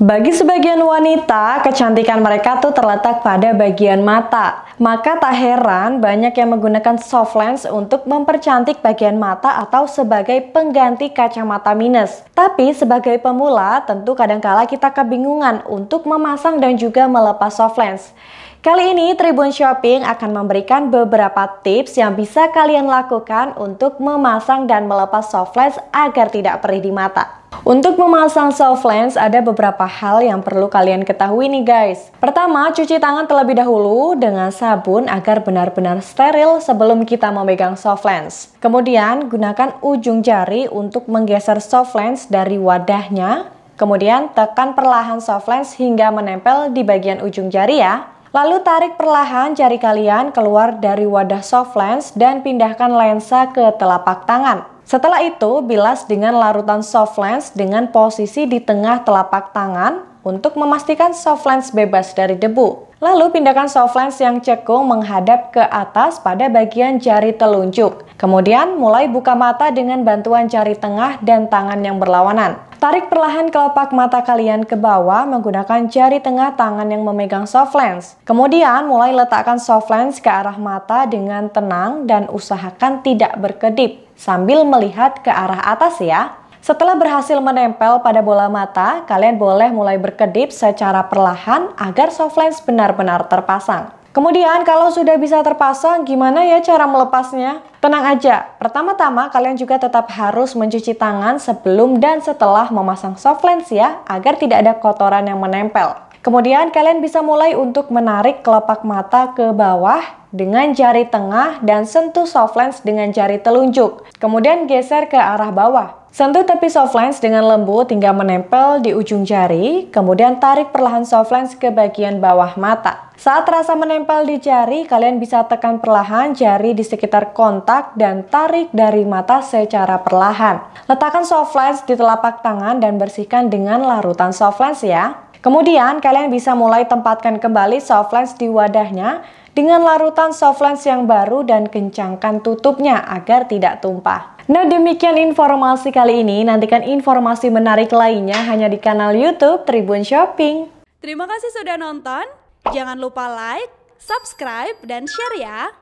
Bagi sebagian wanita, kecantikan mereka tuh terletak pada bagian mata. Maka tak heran banyak yang menggunakan soft lens untuk mempercantik bagian mata atau sebagai pengganti kacamata minus. Tapi sebagai pemula, tentu kadangkala kita kebingungan untuk memasang dan juga melepas soft lens. Kali ini Tribun Shopping akan memberikan beberapa tips yang bisa kalian lakukan untuk memasang dan melepas soft lens agar tidak perih di mata. Untuk memasang soft lens ada beberapa hal yang perlu kalian ketahui nih guys. Pertama, cuci tangan terlebih dahulu dengan sabun agar benar-benar steril sebelum kita memegang soft lens. Kemudian, gunakan ujung jari untuk menggeser soft lens dari wadahnya. Kemudian, tekan perlahan soft lens hingga menempel di bagian ujung jari ya. Lalu tarik perlahan jari kalian keluar dari wadah soft lens dan pindahkan lensa ke telapak tangan. Setelah itu, bilas dengan larutan soft lens dengan posisi di tengah telapak tangan untuk memastikan soft lens bebas dari debu. Lalu pindahkan soft lens yang cekung menghadap ke atas pada bagian jari telunjuk. Kemudian mulai buka mata dengan bantuan jari tengah dan tangan yang berlawanan. Tarik perlahan kelopak mata kalian ke bawah menggunakan jari tengah tangan yang memegang soft lens. Kemudian mulai letakkan soft lens ke arah mata dengan tenang dan usahakan tidak berkedip sambil melihat ke arah atas ya. Setelah berhasil menempel pada bola mata, kalian boleh mulai berkedip secara perlahan agar soft lens benar-benar terpasang. Kemudian kalau sudah bisa terpasang, gimana ya cara melepasnya? Tenang aja, pertama-tama kalian juga tetap harus mencuci tangan sebelum dan setelah memasang soft lens ya, agar tidak ada kotoran yang menempel. Kemudian kalian bisa mulai untuk menarik kelopak mata ke bawah dengan jari tengah dan sentuh soft lens dengan jari telunjuk. Kemudian geser ke arah bawah. Sentuh tepi soft lens dengan lembut hingga menempel di ujung jari, kemudian tarik perlahan soft lens ke bagian bawah mata. Saat rasa menempel di jari, kalian bisa tekan perlahan jari di sekitar kontak dan tarik dari mata secara perlahan. Letakkan soft lens di telapak tangan dan bersihkan dengan larutan soft lens ya. Kemudian kalian bisa mulai tempatkan kembali soft lens di wadahnya dengan larutan soft lens yang baru dan kencangkan tutupnya agar tidak tumpah. Nah demikian informasi kali ini, nantikan informasi menarik lainnya hanya di kanal Youtube Tribun Shopping. Terima kasih sudah nonton, jangan lupa like, subscribe, dan share ya!